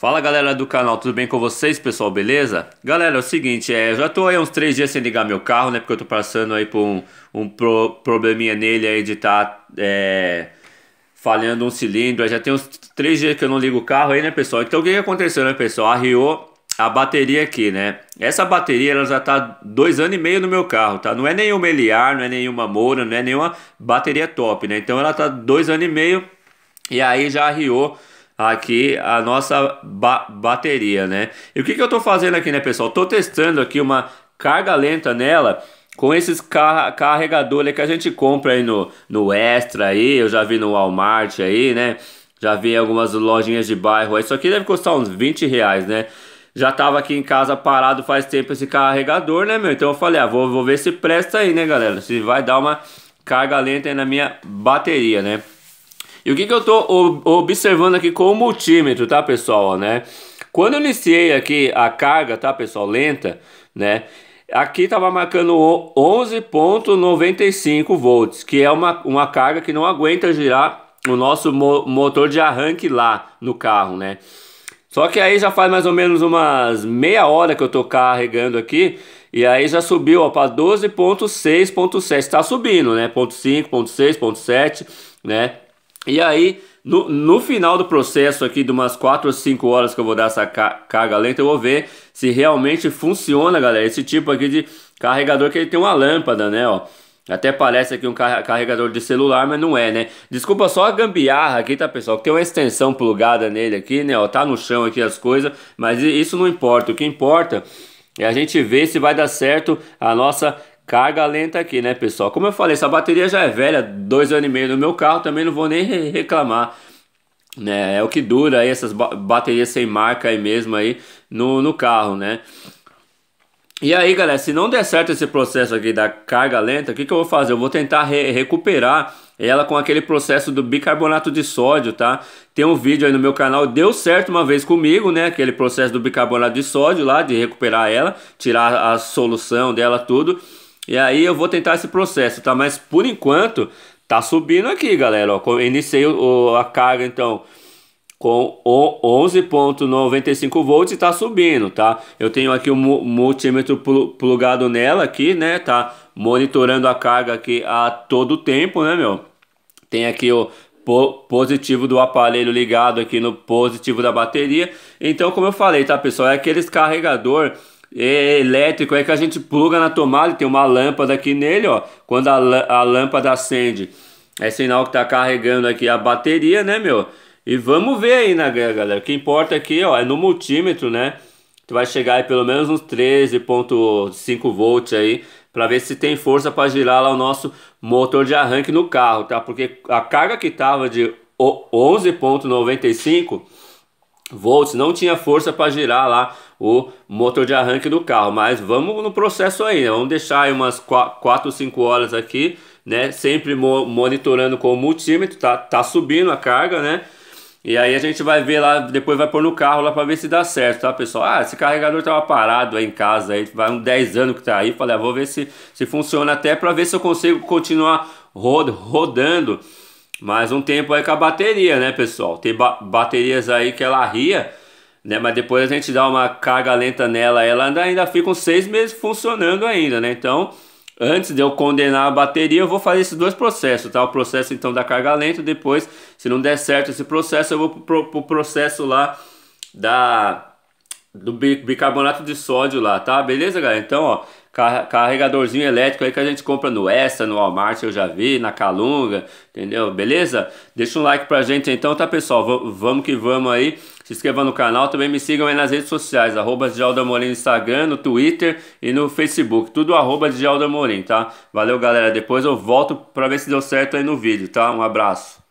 Fala galera do canal, tudo bem com vocês pessoal, beleza? Galera, é o seguinte, é, eu já tô aí uns 3 dias sem ligar meu carro, né, porque eu tô passando aí por um, um pro, probleminha nele aí de tá é, falhando um cilindro, aí já tem uns 3 dias que eu não ligo o carro aí, né pessoal? Então o que, que aconteceu, né pessoal? Arriou a bateria aqui, né? Essa bateria ela já tá dois anos e meio no meu carro, tá? Não é nenhuma Eliar, não é nenhuma Moura, não é nenhuma bateria top, né? Então ela tá dois anos e meio e aí já arriou aqui a nossa ba bateria, né? E o que, que eu estou fazendo aqui, né, pessoal? Estou testando aqui uma carga lenta nela com esses car carregadores né, que a gente compra aí no, no Extra aí, eu já vi no Walmart aí, né? Já vi algumas lojinhas de bairro. Isso aqui deve custar uns 20 reais, né? Já tava aqui em casa parado faz tempo esse carregador, né, meu? Então eu falei, ah, vou, vou ver se presta aí, né, galera? Se vai dar uma carga lenta aí na minha bateria, né? E o que, que eu tô observando aqui com o multímetro, tá, pessoal, né? Quando eu iniciei aqui a carga, tá, pessoal, lenta, né? Aqui estava marcando 11.95 volts, que é uma, uma carga que não aguenta girar o nosso mo motor de arranque lá no carro, né? Só que aí já faz mais ou menos umas meia hora que eu tô carregando aqui, e aí já subiu para 12.6.7, está subindo, né? 0.5, 0.6, 0.7, né? E aí, no, no final do processo aqui, de umas 4 ou 5 horas que eu vou dar essa carga lenta, eu vou ver se realmente funciona, galera. Esse tipo aqui de carregador que ele tem uma lâmpada, né, ó. Até parece aqui um carregador de celular, mas não é, né? Desculpa só a gambiarra aqui, tá, pessoal? tem uma extensão plugada nele aqui, né? Ó, tá no chão aqui as coisas, mas isso não importa. O que importa é a gente ver se vai dar certo a nossa carga lenta aqui, né, pessoal? Como eu falei, essa bateria já é velha, dois anos e meio no meu carro, também não vou nem reclamar. Né? É o que dura aí essas baterias sem marca aí mesmo aí no, no carro, né? E aí, galera, se não der certo esse processo aqui da carga lenta, o que, que eu vou fazer? Eu vou tentar re recuperar ela com aquele processo do bicarbonato de sódio, tá? Tem um vídeo aí no meu canal, deu certo uma vez comigo, né? Aquele processo do bicarbonato de sódio lá, de recuperar ela, tirar a solução dela, tudo. E aí eu vou tentar esse processo, tá? Mas por enquanto tá subindo aqui, galera. Ó, iniciei o, a carga então com 11.95 volts e tá subindo, tá? Eu tenho aqui o um multímetro plugado nela aqui, né? Tá monitorando a carga aqui a todo tempo, né, meu? Tem aqui o positivo do aparelho ligado aqui no positivo da bateria. Então, como eu falei, tá, pessoal, é aqueles carregador é, é elétrico é que a gente pluga na tomada, tem uma lâmpada aqui nele, ó. Quando a, a lâmpada acende, é sinal que tá carregando aqui a bateria, né, meu? E vamos ver aí, né, galera? O que importa aqui, ó, é no multímetro, né? Tu vai chegar aí pelo menos uns 13.5 volts aí, para ver se tem força para girar lá o nosso motor de arranque no carro, tá? Porque a carga que tava de 11.95 volts, não tinha força para girar lá o motor de arranque do carro, mas vamos no processo aí, né? vamos deixar aí umas 4 5 horas aqui, né, sempre mo monitorando com o multímetro, tá, tá subindo a carga, né, e aí a gente vai ver lá, depois vai pôr no carro lá para ver se dá certo, tá pessoal? Ah, esse carregador tava parado aí em casa, aí vai uns 10 anos que tá aí, falei, ah, vou ver se, se funciona até para ver se eu consigo continuar rod rodando, mais um tempo aí com a bateria, né, pessoal? Tem ba baterias aí que ela ria, né? Mas depois a gente dá uma carga lenta nela, ela ainda, ainda fica uns seis meses funcionando ainda, né? Então, antes de eu condenar a bateria, eu vou fazer esses dois processos, tá? O processo então da carga lenta, depois, se não der certo esse processo, eu vou pro, pro processo lá da do bicarbonato de sódio lá, tá? Beleza, galera? Então, ó, carregadorzinho elétrico aí que a gente compra no Extra, no Walmart, eu já vi, na Calunga, entendeu? Beleza? Deixa um like pra gente então, tá, pessoal? V vamos que vamos aí. Se inscreva no canal, também me sigam aí nas redes sociais, arroba Dialda Morim no Instagram, no Twitter e no Facebook. Tudo arroba Dialda Morim, tá? Valeu, galera. Depois eu volto pra ver se deu certo aí no vídeo, tá? Um abraço.